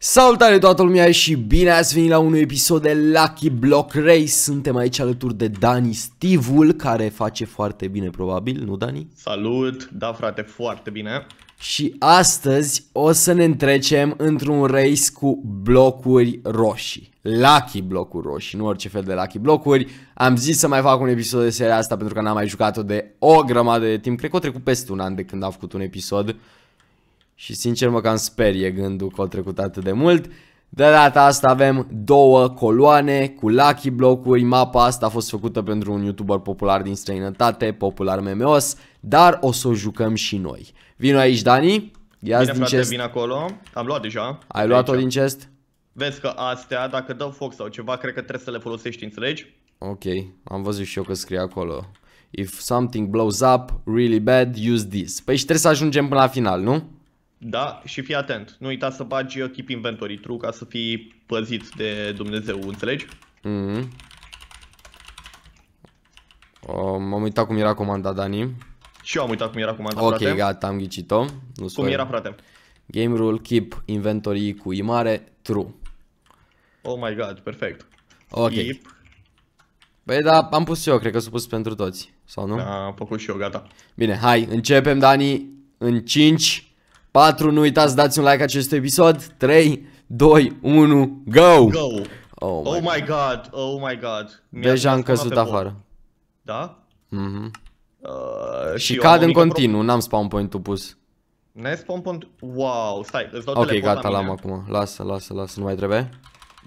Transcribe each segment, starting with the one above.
Salutare toată lumea și bine ați venit la un episod de Lucky Block Race Suntem aici alături de Dani Stivul care face foarte bine probabil, nu Dani? Salut, da frate, foarte bine Și astăzi o să ne întrecem într-un race cu blocuri roșii Lucky blocuri roșii, nu orice fel de Lucky blocuri Am zis să mai fac un episod de seria asta pentru că n-am mai jucat-o de o grămadă de timp Cred că o trecut peste un an de când am făcut un episod și sincer mă cam sperie gândul că au trecut atât de mult. De data asta avem două coloane cu lucky blocuri. Mapa asta a fost făcută pentru un youtuber popular din străinătate, popular memeos, dar o să o jucăm și noi. Vino aici, Dani. Ia Bine, din frate, chest. vin acolo. Am luat deja. Ai luat-o deci, din chest? Vezi că astea, dacă dă foc sau ceva, cred că trebuie să le folosești, înțelegi? Ok, am văzut și eu că scrie acolo. If something blows up really bad, use this. Păi și trebuie să ajungem până la final, nu? Da? Și fii atent. Nu uita să bagi keep inventory true ca să fii păzit de Dumnezeu, înțelegi? Mm -hmm. M-am uitat cum era comanda Dani. Și eu am uitat cum era comanda, okay, frate. Ok, gata, am ghicit-o. Cum spune. era, frate? Game rule, keep inventory cu I mare, true. Oh my god, perfect. Ok. Keep. Băi, da, am pus eu, cred că s-a pus pentru toți, sau nu? Da, am făcut și eu, gata. Bine, hai, începem, Dani, în 5, 4, nu uitați, dați un like acest episod 3, 2, 1, go! Go! Oh my, oh my god, oh my god Mi-a Deja am căzut afară Da? Mhm mm Uh, și, și cad în continuu, n-am spawn point-ul pus. N-ai spawn point? Wow, stai, îți dau Ok, gata, l-am acum. Lasă, lasă, lasă, nu mai trebuie.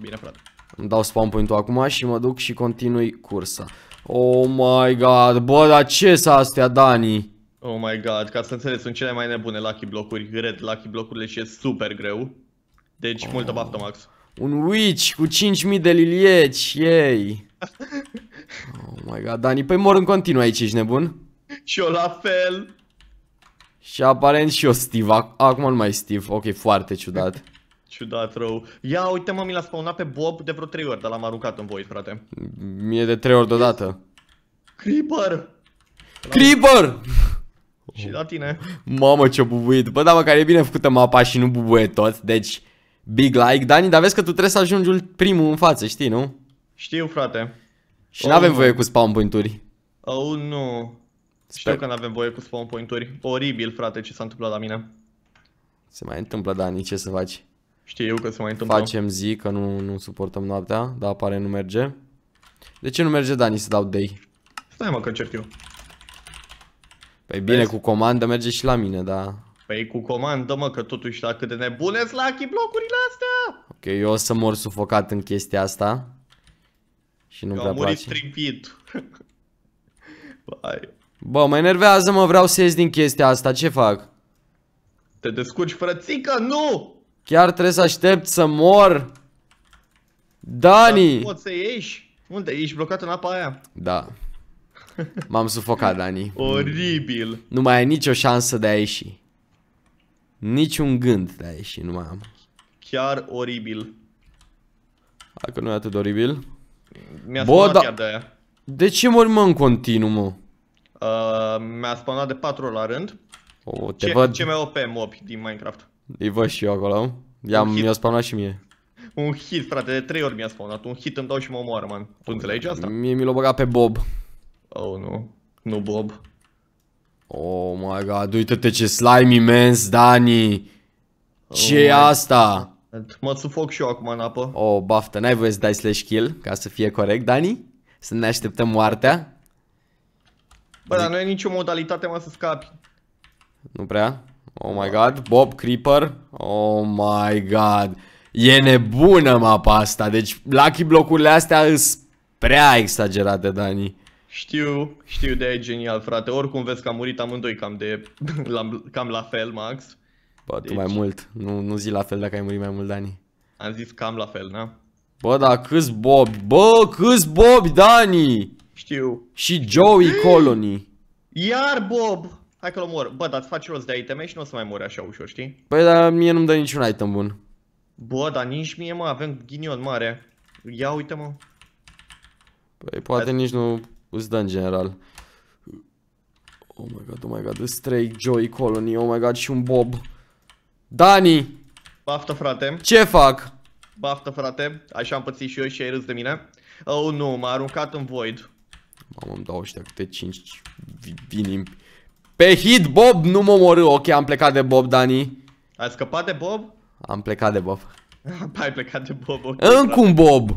Bine, frate. Îmi dau spawn point-ul acum și mă duc și continui cursa. Oh my god, bă, dar ce s a astea, Dani? Oh my god, ca să înțelegi, sunt cele mai nebune lucky blocuri, red lucky blocurile și e super greu. Deci, oh. multă baftă, Max. Un witch cu 5000 de lilieci, ei. oh my god, Dani, păi mor în continuu aici, ești nebun? Și eu la fel. Și aparent și eu Steve, acum nu mai Steve, ok, foarte ciudat. Ciudat rău. Ia uite mă, mi l-a spawnat pe Bob de vreo 3 ori, dar l-am aruncat în voi, frate. Mie de 3 ori deodată. Creeper! Creeper! Și la tine. Mamă ce bubuit. Bă, da, măcar e bine făcută mapa și nu bubuie tot, deci... Big like, Dani, dar vezi că tu trebuie să ajungi primul în față, știi, nu? Știu, frate. Și oh, nu avem voie cu spawn point-uri. Oh, nu. Sper. Știu că nu avem voie cu spawn point-uri. Oribil, frate, ce s-a întâmplat la mine. Se mai întâmplă, Dani, ce să faci? Știu eu că se mai întâmplă. Facem zi, că nu, nu suportăm noaptea, dar apare nu merge. De ce nu merge, Dani, să dau day? Stai mă că încerc eu. Păi bine, Vezi? cu comandă merge și la mine, da. Păi cu comandă, mă, că totuși la cât de nebune Lucky blocurile astea! Ok, eu o să mor sufocat în chestia asta. Și nu eu prea am murit place. Vai. Bă, mă enervează, mă, vreau să ies din chestia asta, ce fac? Te descurci, frățică? Nu! Chiar trebuie să aștept să mor! Dani! Dar poți să ieși? Unde? Ești blocat în apa aia? Da. M-am sufocat, Dani. Oribil. Nu mai ai nicio șansă de a ieși. Niciun gând de a ieși, nu mai am. Chiar oribil. Dacă nu e atât de oribil. Mi-a spălat da... chiar de aia. De ce mori mă în continuu, mă? Uh, Mi-a spawnat de 4 la rând. O, oh, te ce, văd. pe mobi din Minecraft. Îi văd și eu acolo. I-am, mi-a spawnat și mie. Un hit, frate, de 3 ori mi-a spawnat. Un hit îmi dau și mă omoară, man. Tu înțelegi asta? Mie mi l-a băgat pe Bob. Oh, nu. Nu, Bob. Oh my god, uite-te ce slime imens, Dani! ce oh e asta? Mă sufoc și eu acum în apă. Oh, baftă, n-ai voie să dai slash kill, ca să fie corect, Dani? Să ne așteptăm moartea? Bă, dar nu e nicio modalitate, mă, să scapi. Nu prea? Oh my god, Bob, Creeper Oh my god E nebună mapa asta Deci Lucky blocurile astea sunt prea exagerate, Dani știu, știu, de e genial, frate. Oricum vezi că am murit amândoi cam de la, cam la fel, Max. Bă, deci... tu mai mult. Nu, nu zi la fel dacă ai murit mai mult, Dani. Am zis cam la fel, na? Bă, da, câți Bob? Bă, câți Bob, Dani? Știu. Și Joey Colony. Iar Bob! Hai că-l mor. Bă, dar faci rost de iteme și nu o să mai mori așa ușor, știi? Păi, dar mie nu-mi dă niciun item bun. Bă, dar nici mie, mă, avem ghinion mare. Ia uite, mă. Păi, poate Azi... nici nu Îți dă în general. Oh my god, oh my god, îți trei joy Colony, oh my god și un Bob. Dani! Baftă frate. Ce fac? Baftă frate, așa am pățit și eu și ai râs de mine. Oh nu, m-a aruncat în void. Mamă, îmi dau ăștia câte 5 vinim. Pe hit Bob nu mă omorâ, ok, am plecat de Bob, Dani. Ai scăpat de Bob? Am plecat de Bob. Ai plecat de Bob, ok. Încă un Bob!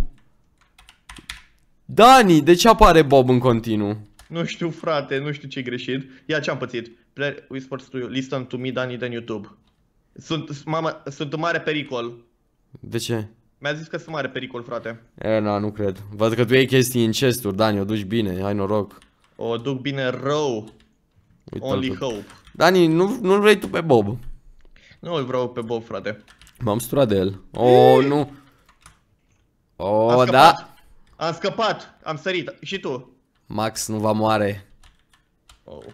Dani, de ce apare Bob în continuu? Nu știu, frate, nu știu ce greșit. Ia ce-am pățit. Player whispers to you, listen to me, Dani, de YouTube. Sunt, mama, sunt în mare pericol. De ce? Mi-a zis că sunt mare pericol, frate. E, na, nu cred. Văd că tu iei chestii în chesturi, Dani, o duci bine, ai noroc. O duc bine rău. Uite Only tot. hope. Dani, nu, nu vrei tu pe Bob. Nu îl vreau pe Bob, frate. M-am sturat de el. Oh, nu. Oh, da. Am scăpat, am sărit. Și tu? Max nu va moare. Oh.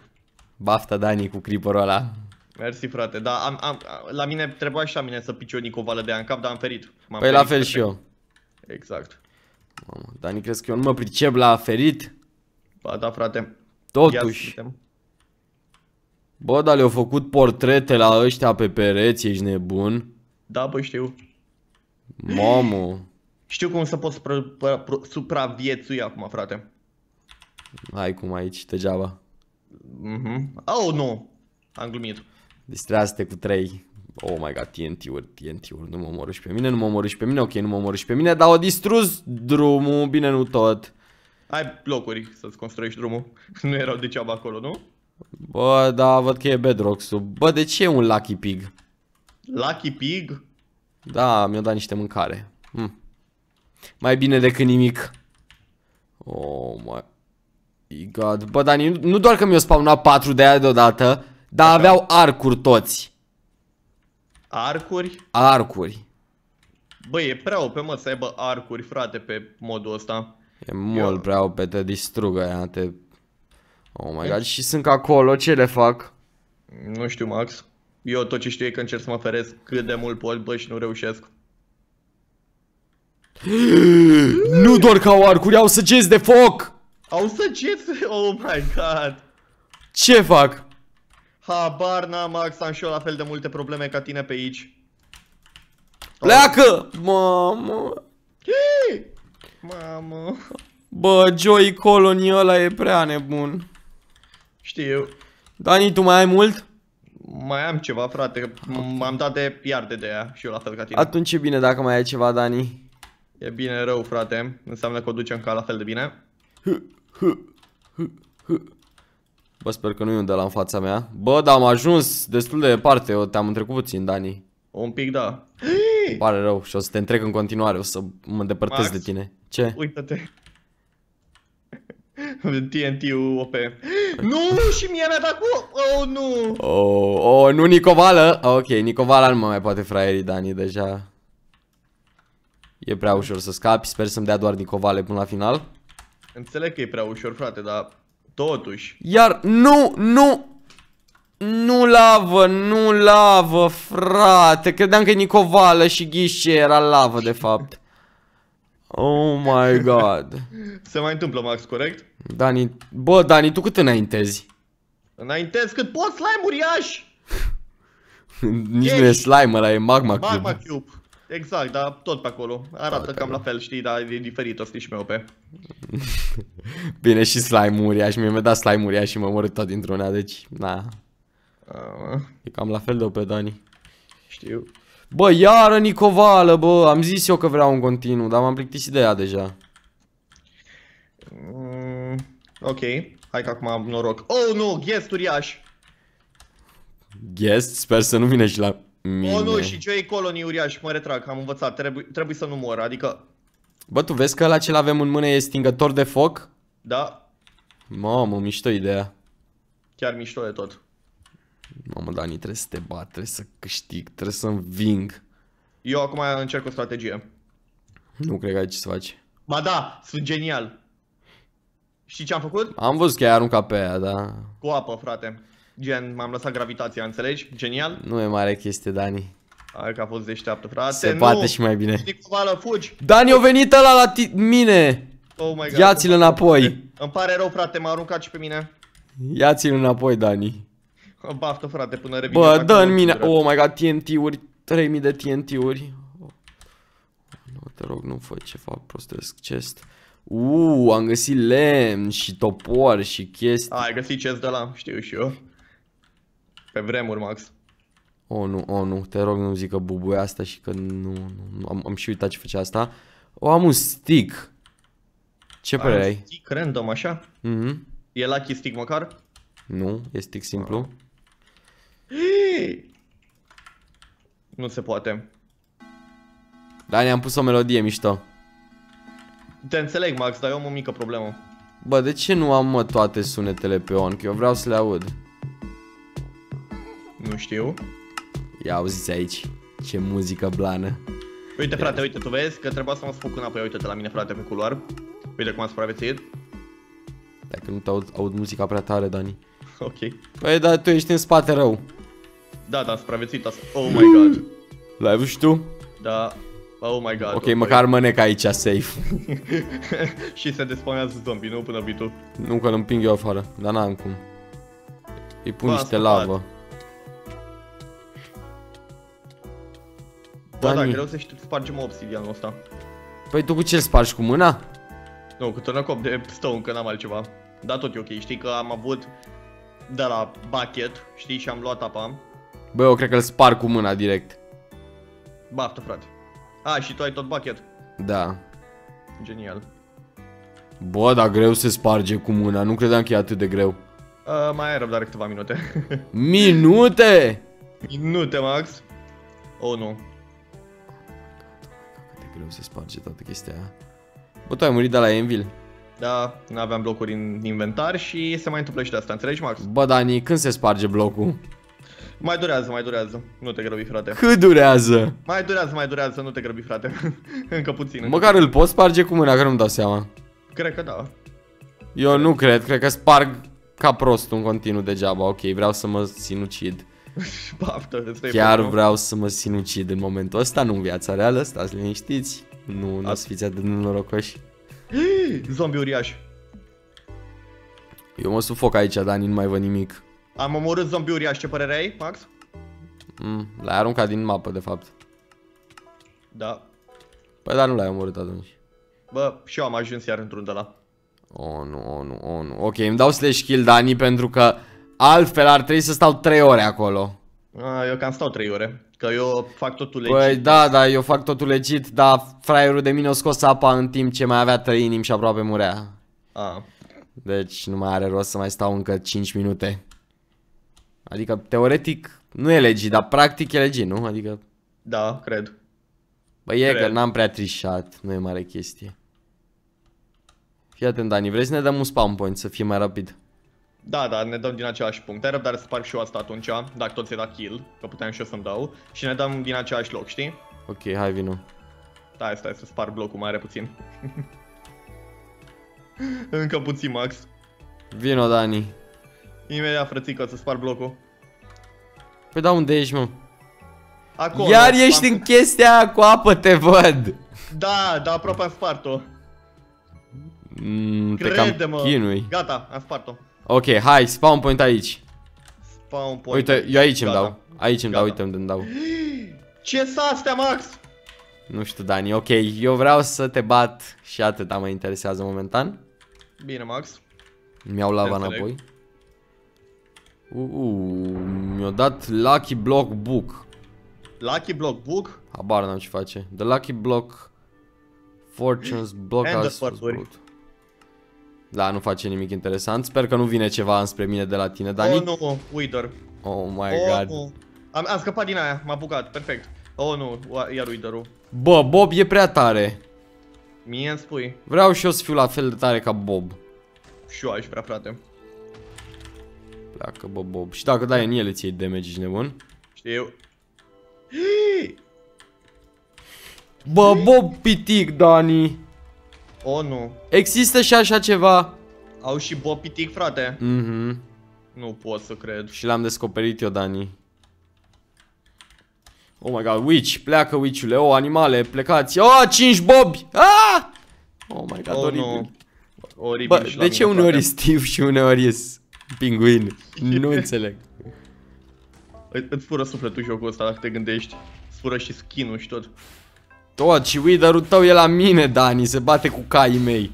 Bafta Dani cu creeperul ăla. Mersi frate, dar am, am, la mine trebuia și la mine să picionic o vală de în cap, dar am ferit. Păi ferit la fel și eu. Exact. Mamă, Dani, crezi că eu nu mă pricep la ferit? Ba da, frate. Totuși. Bă, dar le-au făcut portrete la ăștia pe pereți, ești nebun? Da, bă, știu. Mamă. Știu cum să pot supra, supraviețui acum, frate. Ai cum aici, degeaba. Mhm. Oh, nu. Am glumit. Distrează-te cu trei. Oh my god, TNT-uri, TNT-uri, nu mă omorâ și pe mine, nu mă omorâ și pe mine, ok, nu mă omorâ și pe mine, dar o distrus drumul, bine nu tot. Ai locuri să-ți construiești drumul, nu erau de ceaba acolo, nu? Bă, da, văd că e bedrock-ul. Bă, de ce e un Lucky Pig? Lucky Pig? Da, mi-a dat niște mâncare. Hm. Mai bine decât nimic. Oh, my god. Bă, Dani, nu doar că mi-o spawnat 4 de aia deodată, dar Aha. Da. aveau arcuri toți. Arcuri? Arcuri. Bă, e prea pe mă să aibă arcuri, frate, pe modul ăsta. E mult Eu... prea pe te distrugă aia, te... Oh my god, și sunt acolo, ce le fac? Nu știu, Max. Eu tot ce știu e că încerc să mă feresc cât de mult pot, bă, și nu reușesc. Nu doar ca o arcuri, au săgeți de foc! Au săgeți? Oh my god! Ce fac? Habar n-am, Max, am și eu la fel de multe probleme ca tine pe aici. Pleacă! Mamă! Mamă! Bă, Joy Colony ăla e prea nebun. Știu. Dani, tu mai ai mult? Mai am ceva, frate. M-am dat de iarde de ea și eu la fel ca tine. Atunci e bine dacă mai ai ceva, Dani. E bine rău, frate. Înseamnă că o ducem ca la fel de bine. Bă, sper că nu e unde la în fața mea. Bă, dar am ajuns destul de departe. Te-am întrecut puțin, Dani. Un pic, da. Îmi pare rău și o să te întrec în continuare. O să mă îndepărtez Max, de tine. Ce? Uită-te. TNT-ul OP. nu, și mie mi-a dat cu... Oh, nu! Oh, oh, nu Nicovală! Ok, Nicovala nu mă mai poate fraierii, Dani, deja. E prea ușor să scapi, sper să-mi dea doar Nicovale până la final. Înțeleg că e prea ușor, frate, dar totuși. Iar nu, nu, nu lavă, nu lavă, frate. Credeam că e Nicovală și ghișe era lavă, de fapt. Oh my god. Se mai întâmplă, Max, corect? Dani, bă, Dani, tu cât înaintezi? Înaintezi cât pot, slime-uriaș! Nici Ești. nu e slime, ăla e magma, magma cube. cube. Exact, dar tot pe acolo. Arată tot cam acolo. la fel, știi, dar e diferit o și meu pe. Bine, și slime uriaș. Mie mi-a dat slime uriaș și mă mor tot dintr-una, deci, na. Uh. E cam la fel de pe Dani. Știu. Bă, iară Nicovală, bă, am zis eu că vreau un continuu, dar m-am plictisit de ea deja. Mm, ok, hai că acum am noroc. Oh, nu, no, guest uriaș! Guest? Sper să nu vine și la... Mine. Oh, nu, și e colonii uriași, mă retrag, am învățat, trebuie, trebuie să nu mor, adică... Bă, tu vezi că la ce avem în mână e stingător de foc? Da. Mamă, mișto ideea. Chiar mișto de tot. Mamă, Dani, trebuie să te bat, trebuie să câștig, trebuie să înving. Eu acum încerc o strategie. Nu cred că ai ce să faci. Ba da, sunt genial. Știi ce am făcut? Am văzut că ai aruncat pe aia, da. Cu apă, frate. Gen, m-am lăsat gravitația, înțelegi? Genial. Nu e mare chestie, Dani. Hai că a fost deșteaptă, frate. Se nu. poate și mai bine. Nicovală, fugi. Dani, o venit ăla la mine. Oh my god. Ia-ți-l înapoi. Îmi pare rău, frate, m-a aruncat și pe mine. Ia-ți-l înapoi, Dani. Baftă, frate, până revin. Bă, dă în mine. Oh my god, TNT-uri. 3000 de TNT-uri. Nu, te rog, nu fă ceva prostesc chest. Uuu, am găsit lemn și topor și chestii. Ai găsit chest de la, știu și eu. Pe vremuri, Max. O, oh, nu, o, oh, nu, te rog nu zic că bubuie asta și că nu, nu am, am și uitat ce face asta. O, oh, am un stick. Ce ai părere ai? stick random, așa? Mhm. Mm e lucky stick măcar? Nu, e stick simplu. Hii! Ah. Nu se poate. Da, ne-am pus o melodie mișto. Te înțeleg, Max, dar eu am o mică problemă. Bă, de ce nu am, mă, toate sunetele pe on? Că eu vreau să le aud. Nu știu. Ia auziți aici, ce muzică blană. Uite frate, uite, tu vezi că trebuia să mă spuc înapoi, uite-te la mine frate pe culoar. Uite cum am supraviețuit. Dacă nu te aud, aud muzica prea tare, Dani. Ok. Păi dar tu ești în spate rău. Da, da, am supraviețuit asta. Oh my god. L-ai văzut și tu? Da. Oh my god. Ok, oh, măcar mănec aici, safe. și se despawnează zombie, nu până vii tu. Nu, că îl împing eu afară, dar n-am cum. Îi pun niște lavă. Bă, da, greu să știu să spargem obsidianul ăsta. Păi tu cu ce spargi? Cu mâna? Nu, cu tărnăcop de stone, că n-am altceva. Da, tot e ok. Știi că am avut de la bucket, știi, și am luat apa. Bă, eu cred că îl spar cu mâna direct. Baftă, frate. A, și tu ai tot bucket? Da. Genial. Bă, dar greu se sparge cu mâna, nu credeam că e atât de greu. A, mai ai răbdare câteva minute. minute? Minute, Max? Oh, nu nu se sparge toată chestia aia. Bă, tu ai murit de la Envil? Da, nu aveam blocuri în inventar și se mai întâmplă și de asta, înțelegi, Max? Bă, Dani, când se sparge blocul? Mai durează, mai durează. Nu te grăbi, frate. Cât durează? Mai durează, mai durează, nu te grăbi, frate. încă puțin. Măcar îl poți sparge cu mâna, că nu-mi dau seama. Cred că da. Eu nu cred, cred că sparg ca prost un continuu degeaba. Ok, vreau să mă sinucid. Baftă, Chiar vreau, vreau să mă sinucid în momentul ăsta, nu în viața reală, stați liniștiți. Nu, nu să fiți atât de norocoși. Zombi uriaș. Eu mă sufoc aici, Dani, nu mai văd nimic. Am omorât zombi uriaș, ce părere ai, Max? Mm, l-ai aruncat din mapă, de fapt. Da. Păi dar nu l-ai omorât atunci. Bă, și eu am ajuns iar într-un de la. Oh, nu, oh, nu, oh, nu. Ok, îmi dau slash kill, Dani, pentru că Altfel ar trebui să stau 3 ore acolo. Eu cam stau 3 ore, că eu fac totul păi, legit. Păi da, da, eu fac totul legit, dar fraierul de mine o scos apa în timp ce mai avea 3 inimi și aproape murea. A. Deci nu mai are rost să mai stau încă 5 minute. Adică teoretic nu e legit, dar practic e legit, nu? Adică... Da, cred. Băi, e că n-am prea trișat, nu e mare chestie. Fii atent, Dani, vrei să ne dăm un spawn point să fie mai rapid? Da, da, ne dăm din același punct. Ai răbdare să sparg și eu asta atunci, dacă tot era kill, că puteam și eu să-mi dau. Și ne dăm din același loc, știi? Ok, hai vino. Da, stai, stai să sparg blocul mai are puțin. Încă puțin, Max. Vino, Dani. Imediat, frățică, să sparg blocul. Păi da, unde ești, mă? Acolo. Iar ești în chestia cu apă, te văd. Da, da, aproape am spart-o. Mm, Crede-mă. Gata, am spart-o. Ok, hai, spawn point aici Spawn point Uite, eu aici îmi dau Aici îmi dau, uite unde îmi dau Ce s astea, Max? Nu știu, Dani, ok, eu vreau să te bat și atâta mă interesează momentan Bine, Max Mi-au lava înapoi mi-a dat Lucky Block Book Lucky Block Book? Habar n-am ce face The Lucky Block Fortunes Block book. Da, nu face nimic interesant. Sper că nu vine ceva înspre mine de la tine, Dani. Oh, nu, Wither. Oh my oh, god. Oh. Am, am scăpat din aia, m-a bucat, perfect. Oh, nu, iar Wither-ul. Bă, Bob e prea tare. Mie îmi spui. Vreau și eu să fiu la fel de tare ca Bob. Și eu aș vrea, frate. Pleacă, bă, Bob. Și dacă dai în ele, ți-ai damage, ești nebun? Știu. Bă, Bob pitic, Dani. O, oh, nu. Există și așa ceva. Au și bopitic, frate. Mhm. Mm nu pot să cred. Și l-am descoperit eu, Dani. Oh my god, witch, pleacă witchule. Oh, animale, plecați. Oh, 5 bobi. Ah! Oh my god, oh, oribil. Nu. Oribil Bă, de ce uneori e Steve și uneori e pinguin? nu înțeleg. Îți fură sufletul jocul ăsta dacă te gândești. Îți fură și skin-ul și tot tot și Wither-ul tău e la mine, Dani, se bate cu caii mei.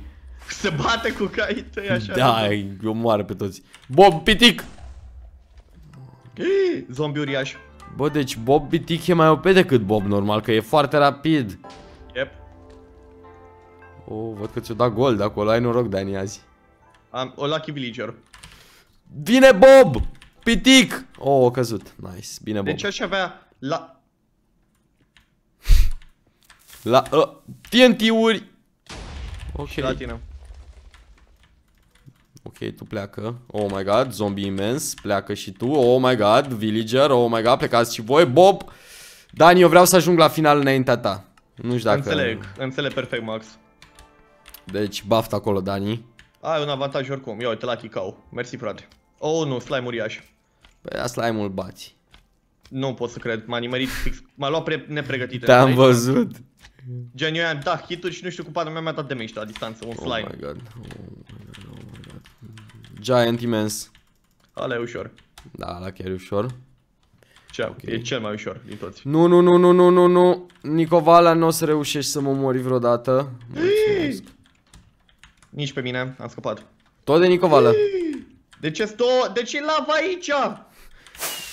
Se bate cu caii tăi așa? Da, eu omoară pe toți. Bob Pitic! Zombi uriaș. Bă, deci Bob Pitic e mai OP decât Bob normal, că e foarte rapid. Yep. Oh, văd că ți-o da gol de acolo, ai noroc, Dani, azi. Am o lucky villager. Vine Bob! Pitic! Oh, a căzut. Nice, bine Bob. Deci aș avea la la uh, ă, TNT-uri Ok Și la tine Ok, tu pleacă Oh my god, zombie imens Pleacă și tu Oh my god, villager Oh my god, plecați și voi Bob Dani, eu vreau să ajung la final înaintea ta Nu știu dacă... Înțeleg, înțeleg perfect, Max Deci, baft acolo, Dani Ai un avantaj oricum Ia uite la Kikau Mersi, frate Oh, nu, slime uriaș Păi, slime-ul bați nu pot să cred, m-a nimerit fix, m-a luat pre nepregătit. Te-am văzut. Gen, eu am dat hit și nu știu cu pana mea mi-a dat damage la distanță, un oh slide. Oh my god, oh my god, oh my god. Giant imens. Ala e ușor. Da, ala chiar e ușor. Ce, okay. e cel mai ușor din toți. Nu, nu, nu, nu, nu, nu, nu. Nicovala, nu o să reușești să mă mori vreodată. Mulțumesc. Nici pe mine, am scăpat. Tot de Nicovala. De ce sto? De ce lava aici?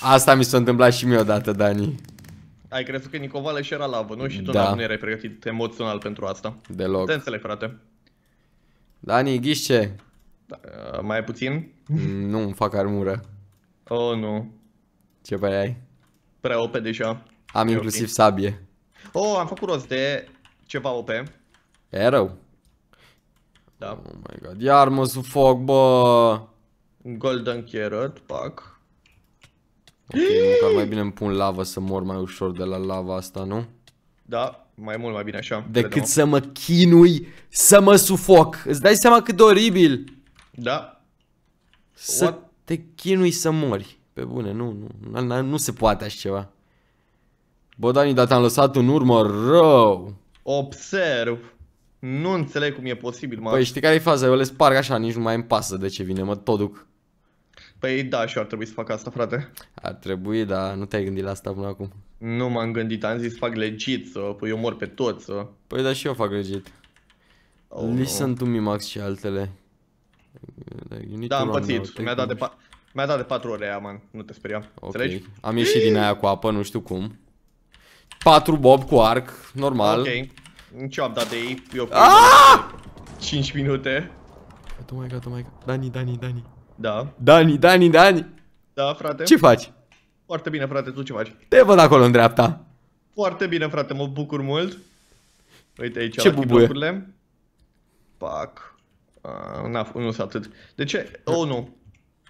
Asta mi s-a întâmplat și mie odată, Dani. Ai crezut că Nicovală și era lavă, nu? Și tu da. nu erai pregătit emoțional pentru asta. Deloc. Te înțeleg, frate. Dani, ce? Da, mai puțin? Mm, nu, îmi fac armură. Oh, nu. Ce părere ai? Prea OP deja. Am e inclusiv okay. sabie. Oh, am făcut rost de ceva OP. E rău. Da. Oh my god, iar mă sufoc, bă. Golden carrot, pac. Ok, măcar mai bine îmi pun lava să mor mai ușor de la lava asta, nu? Da, mai mult mai bine așa. Decât să mă chinui, să mă sufoc. Îți dai seama cât de oribil. Da. Să What? te chinui să mori. Pe bune, nu, nu, nu, nu se poate așa ceva. Bă, Dani, dar te-am lăsat în urmă rău. Observ. Nu înțeleg cum e posibil, mă. Păi știi care e faza? Eu le sparg așa, nici nu mai îmi pasă de ce vine, mă tot duc. Păi da, și eu ar trebui să fac asta, frate. Ar trebui, dar nu te-ai gândit la asta până acum. Nu m-am gândit, am zis fac legit, să păi eu mor pe toți. Să... Păi da, și eu fac legit. Oh, Listen no. to me, Max și altele. Da, am pățit, mi-a dat, de pa- mi-a dat de 4 ore aia, man, nu te speria. Okay. Înțelegi? Am ieșit din aia cu apă, nu știu cum. 4 bob cu arc, normal. Ok. Ce am dat de ei? Eu 5 ah! minute. Oh my god, oh my god. Dani, Dani, Dani. Da. Dani, Dani, Dani. Da, frate. Ce faci? Foarte bine, frate, tu ce faci? Te văd acolo în dreapta. Foarte bine, frate, mă bucur mult. Uite aici ce bubuie? Pac. A, nu s atât. De ce? Oh, nu.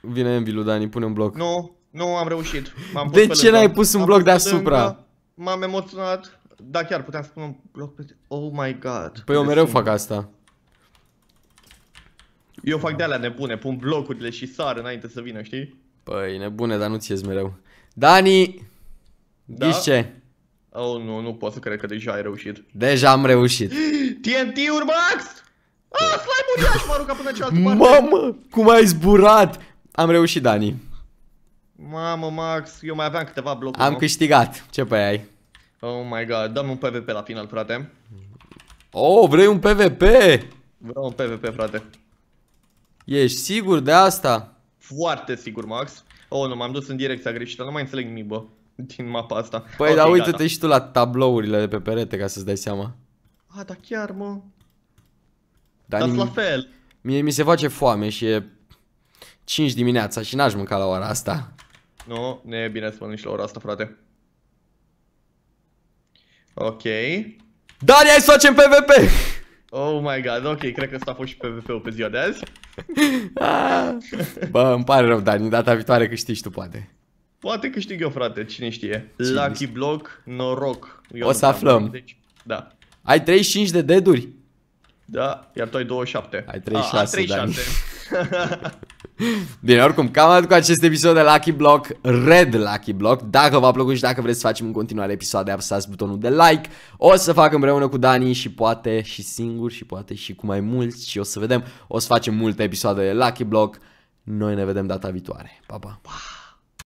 Vine în vilu, Dani, pune un bloc. Nu, nu am reușit. -am de ce n-ai pus un bloc deasupra? M-am emoționat. Da, chiar puteam să pun un bloc pe... Oh my god. Păi eu mereu fac asta. Eu fac de-alea nebune, pun blocurile și sar înainte să vină, știi? Păi, nebune, dar nu ți ies mereu. Dani! Da? ce? Oh, nu, nu pot să cred că deja ai reușit. Deja am reușit. TNT-uri, Max! Da. Ah, slime uriaș, m-a aruncat până cealaltă parte. Mamă, cum ai zburat! Am reușit, Dani. Mamă, Max, eu mai aveam câteva blocuri. Am nu? câștigat. Ce pe ai? Oh my god, dăm un PvP la final, frate. Oh, vrei un PvP? Vreau un PvP, frate. Ești sigur de asta? Foarte sigur, Max. Oh, nu, m-am dus în direcția greșită, nu mai înțeleg nimic, bă, din mapa asta. Păi, okay, dar uite-te și tu la tablourile de pe perete ca să-ți dai seama. A, da chiar, mă. Dar Dați la fel. Mie mi se face foame și e 5 dimineața și n-aș mânca la ora asta. Nu, ne e bine să nici la ora asta, frate. Ok. Dar hai să facem PvP! Oh my god, ok, cred că asta a fost și PvP-ul pe ziua de azi. Bă, îmi pare rău, Dani, data viitoare câștigi tu poate. Poate câștig eu, frate, cine știe. Cine Lucky Block, noroc. Eu o să aflăm. Deci, da. Ai 35 de deduri? Da, iar tu ai 27. Ai 36, a, a 36. Dani. Bine, oricum, cam atât cu acest episod de Lucky Block, Red Lucky Block. Dacă v-a plăcut și dacă vreți să facem în continuare episoade, apăsați butonul de like. O să fac împreună cu Dani și poate și singur și poate și cu mai mulți și o să vedem. O să facem multe episoade de Lucky Block. Noi ne vedem data viitoare. Pa, pa! pa.